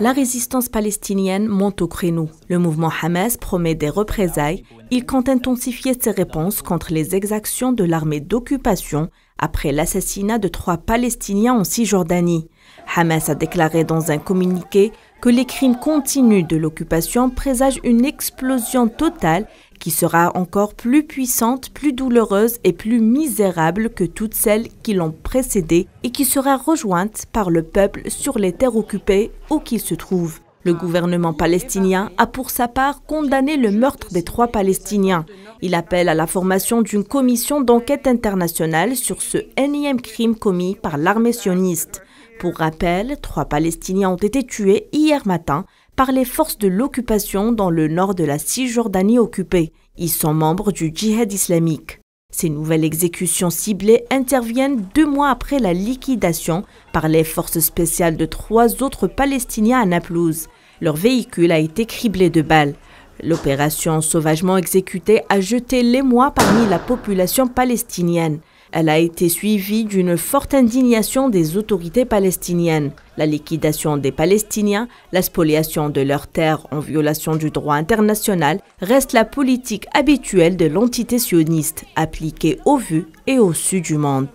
La résistance palestinienne monte au créneau. Le mouvement Hamas promet des représailles. Il compte intensifier ses réponses contre les exactions de l'armée d'occupation après l'assassinat de trois Palestiniens en Cisjordanie. Hamas a déclaré dans un communiqué que les crimes continus de l'occupation présagent une explosion totale qui sera encore plus puissante, plus douloureuse et plus misérable que toutes celles qui l'ont précédée et qui sera rejointe par le peuple sur les terres occupées où qu'il se trouve. Le gouvernement palestinien a pour sa part condamné le meurtre des trois Palestiniens. Il appelle à la formation d'une commission d'enquête internationale sur ce énième crime commis par l'armée sioniste. Pour rappel, trois Palestiniens ont été tués hier matin par les forces de l'occupation dans le nord de la Cisjordanie occupée. Ils sont membres du djihad islamique. Ces nouvelles exécutions ciblées interviennent deux mois après la liquidation par les forces spéciales de trois autres Palestiniens à Naplouse. Leur véhicule a été criblé de balles. L'opération sauvagement exécutée a jeté l'émoi parmi la population palestinienne. Elle a été suivie d'une forte indignation des autorités palestiniennes. La liquidation des Palestiniens, la spoliation de leurs terres en violation du droit international reste la politique habituelle de l'entité sioniste, appliquée au vu et au su du monde.